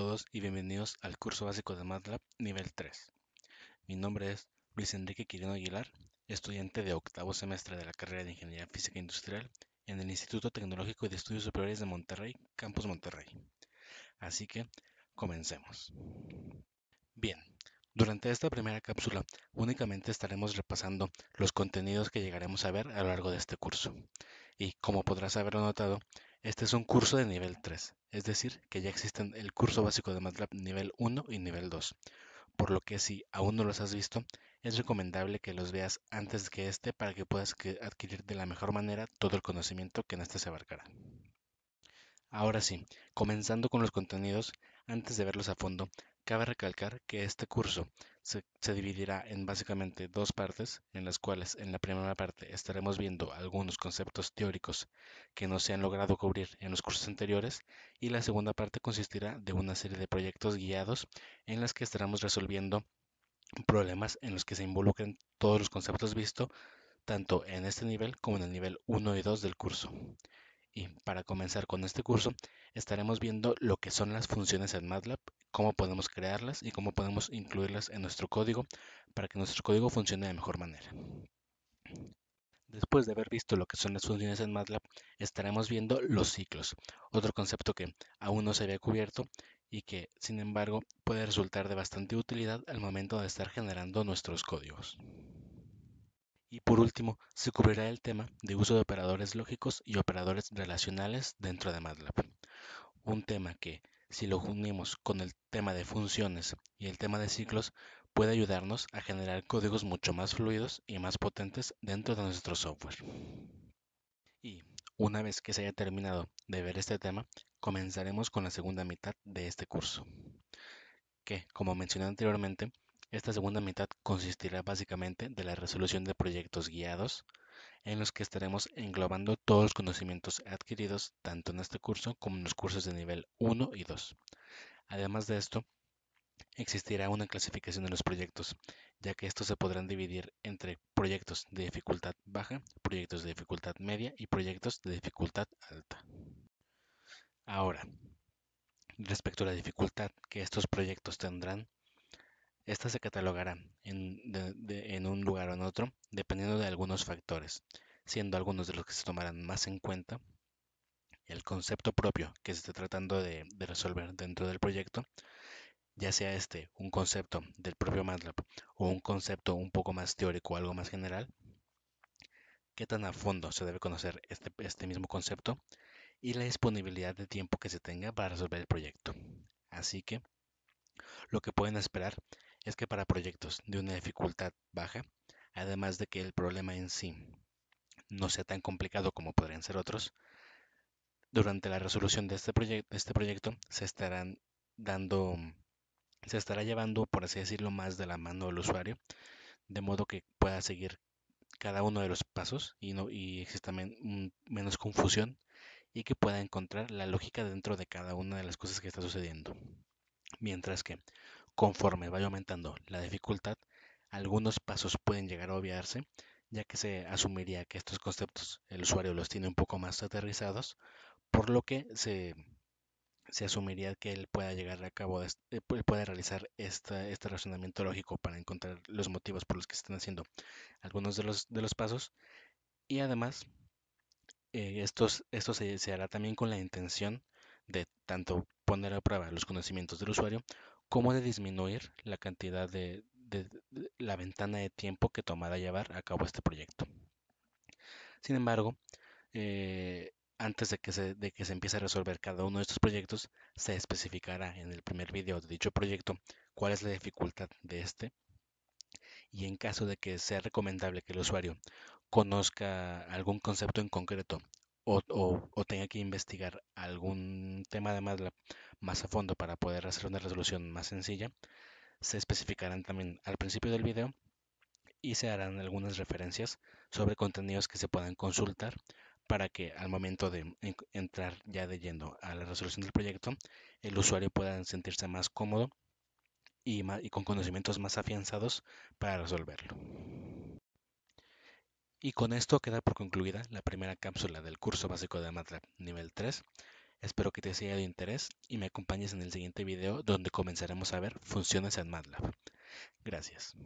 todos y bienvenidos al curso básico de MATLAB nivel 3. Mi nombre es Luis Enrique Quirino Aguilar, estudiante de octavo semestre de la carrera de Ingeniería Física e Industrial en el Instituto Tecnológico de Estudios Superiores de Monterrey, Campus Monterrey. Así que, comencemos. Bien, durante esta primera cápsula únicamente estaremos repasando los contenidos que llegaremos a ver a lo largo de este curso. Y como podrás haber notado, este es un curso de nivel 3, es decir, que ya existen el curso básico de MATLAB nivel 1 y nivel 2, por lo que si aún no los has visto, es recomendable que los veas antes que este para que puedas adquirir de la mejor manera todo el conocimiento que en este se abarcará. Ahora sí, comenzando con los contenidos, antes de verlos a fondo, Cabe recalcar que este curso se, dividirá en básicamente dos partes, en las cuales en la primera parte estaremos viendo algunos conceptos teóricos que no se han logrado cubrir en los cursos anteriores y la segunda parte consistirá de una serie de proyectos guiados en las que estaremos resolviendo problemas en los que se involucren todos los conceptos vistos tanto en este nivel como en el nivel 1 y 2 del curso y para comenzar con este curso estaremos viendo lo que son las funciones en MATLAB, cómo podemos crearlas y cómo podemos incluirlas en nuestro código para que nuestro código funcione de mejor manera. Después de haber visto lo que son las funciones en MATLAB, estaremos viendo los ciclos, otro concepto que aún no se había cubierto y que, sin embargo, puede resultar de bastante utilidad al momento de estar generando nuestros códigos. Y por último, se cubrirá el tema de uso de operadores lógicos y operadores relacionales dentro de MATLAB. Un tema que, si lo unimos con el tema de funciones y el tema de ciclos, puede ayudarnos a generar códigos mucho más fluidos y más potentes dentro de nuestro software. Y una vez que se haya terminado de ver este tema, comenzaremos con la segunda mitad de este curso, que, como mencioné anteriormente, esta segunda mitad consistirá básicamente de la resolución de proyectos guiados, en los que estaremos englobando todos los conocimientos adquiridos tanto en este curso como en los cursos de nivel 1 y 2. Además de esto, existirá una clasificación de los proyectos, ya que estos se podrán dividir entre proyectos de dificultad baja, proyectos de dificultad media y proyectos de dificultad alta. Ahora, respecto a la dificultad que estos proyectos tendrán, estas se catalogarán en, un lugar o en otro dependiendo de algunos factores, siendo algunos de los que se tomarán más en cuenta el concepto propio que se está tratando de, resolver dentro del proyecto, ya sea este un concepto del propio MATLAB o un concepto un poco más teórico o algo más general, qué tan a fondo se debe conocer este, este mismo concepto y la disponibilidad de tiempo que se tenga para resolver el proyecto. Así que lo que pueden esperar es que para proyectos de una dificultad baja, además de que el problema en sí no sea tan complicado como podrían ser otros, durante la resolución de este, este, proyecto se estarán dando, se estará llevando, por así decirlo, más de la mano del usuario, de modo que pueda seguir cada uno de los pasos y, no, y exista menos confusión y que pueda encontrar la lógica dentro de cada una de las cosas que está sucediendo. Mientras que Conforme vaya aumentando la dificultad, algunos pasos pueden llegar a obviarse, ya que se asumiría que estos conceptos el usuario los tiene un poco más aterrizados, por lo que se, asumiría que él pueda llegar a cabo, eh, puede realizar este razonamiento lógico para encontrar los motivos por los que se están haciendo algunos de los, de los pasos. Y además, eh, estos, esto se hará también con la intención de tanto poner a prueba los conocimientos del usuario cómo de disminuir la cantidad de, la ventana de tiempo que tomará llevar a cabo este proyecto. Sin embargo, eh, antes de que, se, de que se empiece a resolver cada uno de estos proyectos, se especificará en el primer video de dicho proyecto cuál es la dificultad de este y en caso de que sea recomendable que el usuario conozca algún concepto en concreto o, tenga que investigar algún tema de más a fondo para poder hacer una resolución más sencilla, se especificarán también al principio del video y se harán algunas referencias sobre contenidos que se puedan consultar para que al momento de entrar ya de yendo a la resolución del proyecto, el usuario pueda sentirse más cómodo y con conocimientos más afianzados para resolverlo. Y con esto queda por concluida la primera cápsula del curso básico de MATLAB nivel 3. Espero que te sea de interés y me acompañes en el siguiente video donde comenzaremos a ver funciones en MATLAB. Gracias.